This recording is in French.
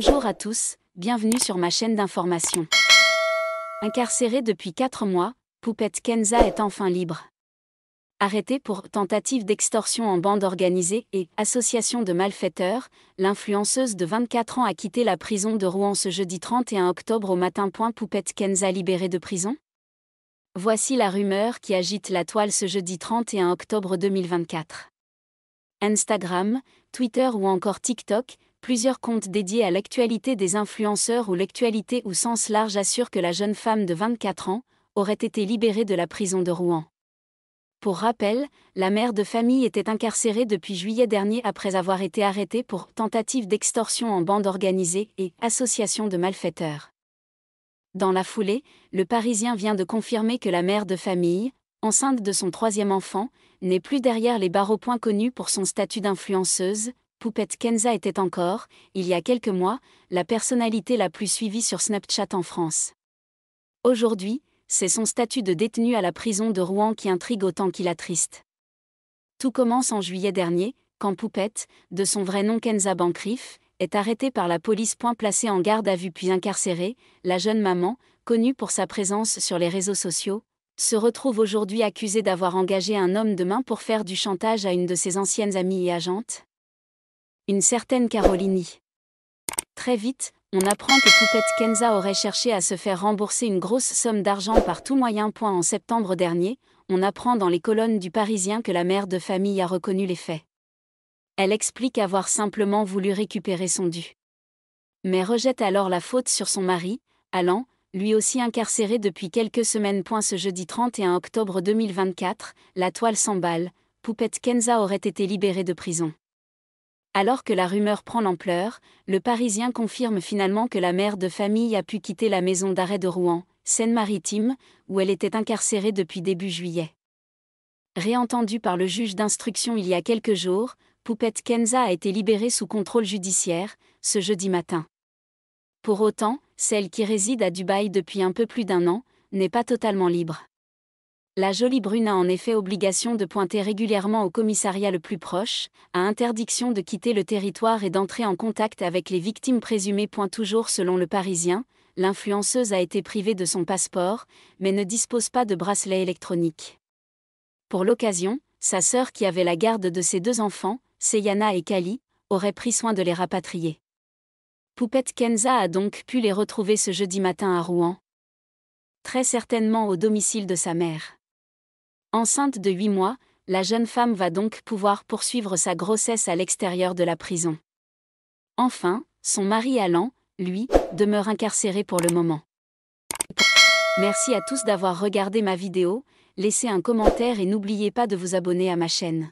Bonjour à tous, bienvenue sur ma chaîne d'information. Incarcérée depuis 4 mois, Poupette Kenza est enfin libre. Arrêtée pour tentative d'extorsion en bande organisée et association de malfaiteurs, l'influenceuse de 24 ans a quitté la prison de Rouen ce jeudi 31 octobre au matin. Poupette Kenza libérée de prison Voici la rumeur qui agite la toile ce jeudi 31 octobre 2024. Instagram, Twitter ou encore TikTok, plusieurs comptes dédiés à l'actualité des influenceurs ou l'actualité au sens large assurent que la jeune femme de 24 ans aurait été libérée de la prison de Rouen. Pour rappel, la mère de famille était incarcérée depuis juillet dernier après avoir été arrêtée pour tentative d'extorsion en bande organisée et association de malfaiteurs. Dans la foulée, le Parisien vient de confirmer que la mère de famille, enceinte de son troisième enfant, n'est plus derrière les barreaux points connus pour son statut d'influenceuse, Poupette Kenza était encore, il y a quelques mois, la personnalité la plus suivie sur Snapchat en France. Aujourd'hui, c'est son statut de détenu à la prison de Rouen qui intrigue autant qu'il attriste. Tout commence en juillet dernier, quand Poupette, de son vrai nom Kenza Bancriff, est arrêtée par la police. point placée en garde à vue puis incarcérée, la jeune maman, connue pour sa présence sur les réseaux sociaux, se retrouve aujourd'hui accusée d'avoir engagé un homme de main pour faire du chantage à une de ses anciennes amies et agentes, une certaine Carolini. Très vite, on apprend que Poupette Kenza aurait cherché à se faire rembourser une grosse somme d'argent par tout moyen. en septembre dernier, on apprend dans les colonnes du Parisien que la mère de famille a reconnu les faits. Elle explique avoir simplement voulu récupérer son dû. Mais rejette alors la faute sur son mari, allant, lui aussi incarcéré depuis quelques semaines. ce jeudi 31 octobre 2024, la toile s'emballe, Poupette Kenza aurait été libérée de prison. Alors que la rumeur prend l'ampleur, le Parisien confirme finalement que la mère de famille a pu quitter la maison d'arrêt de Rouen, Seine-Maritime, où elle était incarcérée depuis début juillet. Réentendue par le juge d'instruction il y a quelques jours, Poupette Kenza a été libérée sous contrôle judiciaire, ce jeudi matin. Pour autant, celle qui réside à Dubaï depuis un peu plus d'un an, n'est pas totalement libre. La jolie brune a en effet obligation de pointer régulièrement au commissariat le plus proche, à interdiction de quitter le territoire et d'entrer en contact avec les victimes présumées. Point toujours selon le Parisien, l'influenceuse a été privée de son passeport, mais ne dispose pas de bracelet électronique. Pour l'occasion, sa sœur qui avait la garde de ses deux enfants, Seyana et Kali, aurait pris soin de les rapatrier. Poupette Kenza a donc pu les retrouver ce jeudi matin à Rouen. Très certainement au domicile de sa mère. Enceinte de 8 mois, la jeune femme va donc pouvoir poursuivre sa grossesse à l'extérieur de la prison. Enfin, son mari Allan, lui, demeure incarcéré pour le moment. Merci à tous d'avoir regardé ma vidéo, laissez un commentaire et n'oubliez pas de vous abonner à ma chaîne.